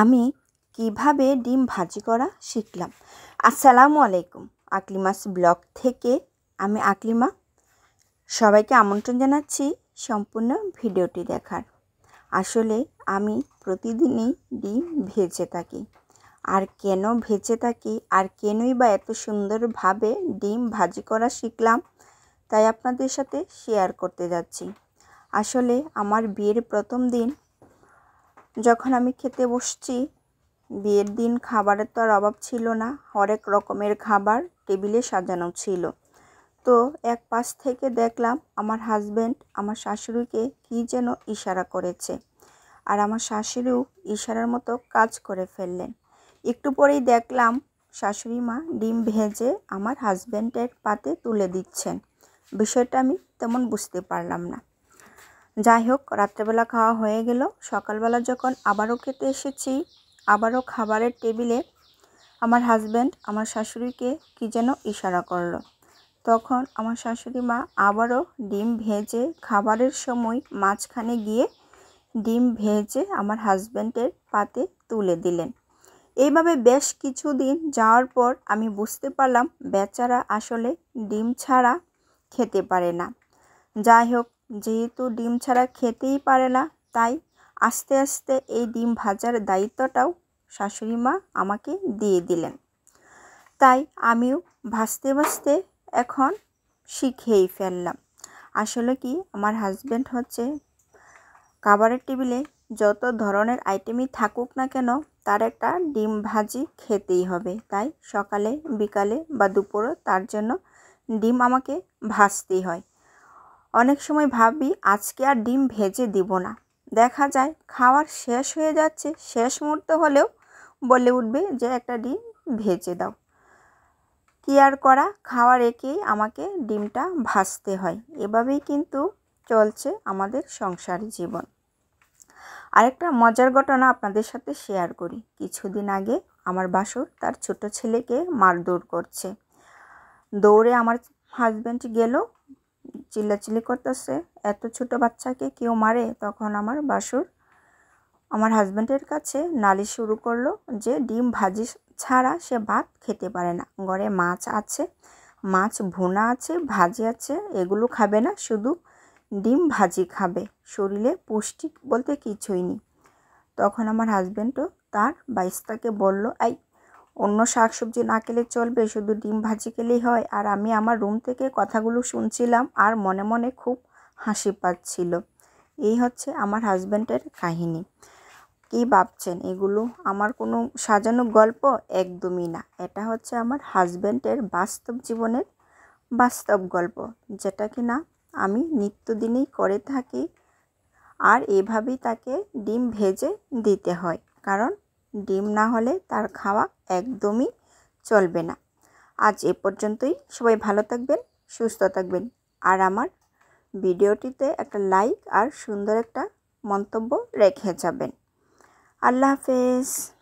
আমি কিভাবে ডিম ভাজি করা শিখলাম আসসালামু আলাইকুম আকলিমাস ব্লগ থেকে আমি আকলিমা সবাইকে আমন্ত্রণ জানাচ্ছি সম্পূর্ণ ভিডিওটি দেখার আসলে আমি প্রতিদিনই ডিম ভেজে থাকি আর কেন ভেজে থাকি আর কেনই বা এত সুন্দরভাবে ডিম ভাজি করা শিখলাম তাই আপনাদের সাথে শেয়ার করতে যাচ্ছি আসলে আমার বিয়ের প্রথম দিন যখন আমি খেতে বসছি বিয়ের দিন খাবারের তো আর অভাব ছিল না হরেক রকমের খাবার টেবিলে সাজানো ছিল তো এক পাশ থেকে দেখলাম আমার হাজব্যান্ড আমার শাশুড়িকে কী যেন ইশারা করেছে আর আমার শাশুড়িও ইশারার মতো কাজ করে ফেললেন একটু পরেই দেখলাম শাশুড়ি মা ডিম ভেজে আমার হাজব্যান্ডের পাতে তুলে দিচ্ছেন বিষয়টা আমি তেমন বুঝতে পারলাম না যাই হোক রাত্রেবেলা খাওয়া হয়ে গেল সকালবেলা যখন আবারও খেতে এসেছি আবারও খাবারের টেবিলে আমার হাজব্যান্ড আমার শাশুড়িকে কী যেন ইশারা করলো তখন আমার শাশুড়ি মা আবারও ডিম ভেজে খাবারের সময় মাঝখানে গিয়ে ডিম ভেজে আমার হাজব্যান্ডের পাতে তুলে দিলেন এইভাবে বেশ কিছুদিন যাওয়ার পর আমি বুঝতে পারলাম বেচারা আসলে ডিম ছাড়া খেতে পারে না যাই হোক যেহেতু ডিম ছাড়া খেতেই পারে না তাই আস্তে আস্তে এই ডিম ভাজার দায়িত্বটাও শাশুড়ি মা আমাকে দিয়ে দিলেন তাই আমিও ভাজতে ভাজতে এখন শিখেই ফেললাম আসলে কি আমার হাজব্যান্ড হচ্ছে খাবারের টেবিলে যত ধরনের আইটেমই থাকুক না কেন তার একটা ডিম ভাজি খেতেই হবে তাই সকালে বিকালে বা দুপুরে তার জন্য ডিম আমাকে ভাজতেই হয় অনেক সময় ভাবি আজকে আর ডিম ভেজে দিব না দেখা যায় খাওয়ার শেষ হয়ে যাচ্ছে শেষ মুহূর্ত হলেও বলে উঠবে যে একটা ডিম ভেজে দাও কি আর করা খাওয়ার একেই আমাকে ডিমটা ভাজতে হয় এভাবেই কিন্তু চলছে আমাদের সংসার জীবন আরেকটা মজার ঘটনা আপনাদের সাথে শেয়ার করি কিছুদিন আগে আমার বাসুর তার ছোট ছেলেকে মারদৌড় করছে দৌড়ে আমার হাজব্যান্ড গেল চিল্লাচিল্লি করতেছে এত ছোট বাচ্চাকে কেউ মারে তখন আমার বাসুর আমার হাজব্যান্ডের কাছে নালিশ শুরু করলো যে ডিম ভাজি ছাড়া সে ভাত খেতে পারে না ঘরে মাছ আছে মাছ ভুনা আছে ভাজি আছে এগুলো খাবে না শুধু ডিম ভাজি খাবে শরীরে পুষ্টি বলতে কিছুই নেই তখন আমার হাজব্যান্ডও তার বাইস্তাকে বলল এই অন্য শাক সবজি না খেলে চলবে শুধু ডিম ভাজি খেলেই হয় আর আমি আমার রুম থেকে কথাগুলো শুনছিলাম আর মনে মনে খুব হাসি পাচ্ছিল এই হচ্ছে আমার হাজব্যান্ডের কাহিনী কি ভাবছেন এগুলো আমার কোনো সাজানো গল্প একদমই না এটা হচ্ছে আমার হাজব্যান্ডের বাস্তব জীবনের বাস্তব গল্প যেটা কি না আমি নিত্যদিনেই করে থাকি আর এভাবেই তাকে ডিম ভেজে দিতে হয় কারণ ডিম না হলে তার খাওয়া একদমই চলবে না আজ এ পর্যন্তই সবাই ভালো থাকবেন সুস্থ থাকবেন আর আমার ভিডিওটিতে একটা লাইক আর সুন্দর একটা মন্তব্য রেখে যাবেন আল্লাহ হাফেজ